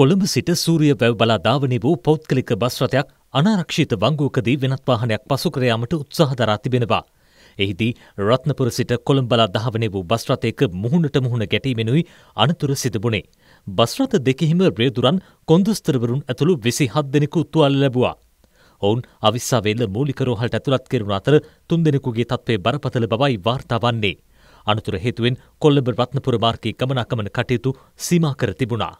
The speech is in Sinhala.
කොළඹ සිට සූරිය වැැව් බලා ධාවනි වූ පෞද්ගලික බස්රථයක් අනාරක්ෂිත වංගුවකදී වෙනත් වාහනයක් පසුකරයාමට උත්සාහ දරා තිබෙනවා. එහිදී රත්නපුර සිට කොළම්බලා ධාවනය වූ බස්රථයක මුහුණට මුහුණ ගැටීමෙනුයි අනතුර සිතබුණේ. බස්රථ දෙකෙහිම රේදුරන් කොන්දස්තරවරුන් ඇතුළු විසි හත් දෙනෙකු උත්තුවල් ලැබවා. ඔවුන් අවිස්සාවෙල්ල මූලිකරෝහල්ට ඇතුළත් කෙරුණ අතර තුන් දෙෙනෙකුගේ තත්වේ බරපතල බවයි වාර්තාවන්නේ. අනතුර හේතුවෙන් කොල්ලඹ රත්නපුර මාර්කී ගමනකමන කටයුතු සීමා කර තිබුණා.